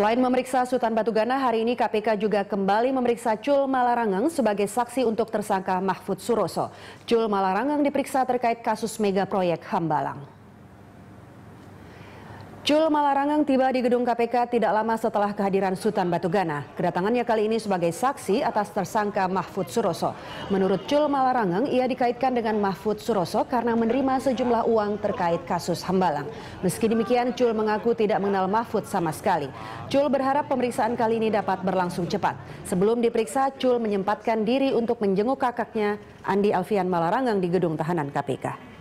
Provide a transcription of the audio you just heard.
Selain memeriksa Sultan Batugana, hari ini KPK juga kembali memeriksa Cul Malarangeng sebagai saksi untuk tersangka Mahfud Suroso. Cul Malarangeng diperiksa terkait kasus mega proyek Hambalang. Cul Malarangang tiba di gedung KPK tidak lama setelah kehadiran Sultan Batugana. Kedatangannya kali ini sebagai saksi atas tersangka Mahfud Suroso. Menurut Cul Malarangang, ia dikaitkan dengan Mahfud Suroso karena menerima sejumlah uang terkait kasus Hambalang. Meski demikian, Cul mengaku tidak mengenal Mahfud sama sekali. Cul berharap pemeriksaan kali ini dapat berlangsung cepat. Sebelum diperiksa, Cul menyempatkan diri untuk menjenguk kakaknya Andi Alfian Malarangang di gedung tahanan KPK.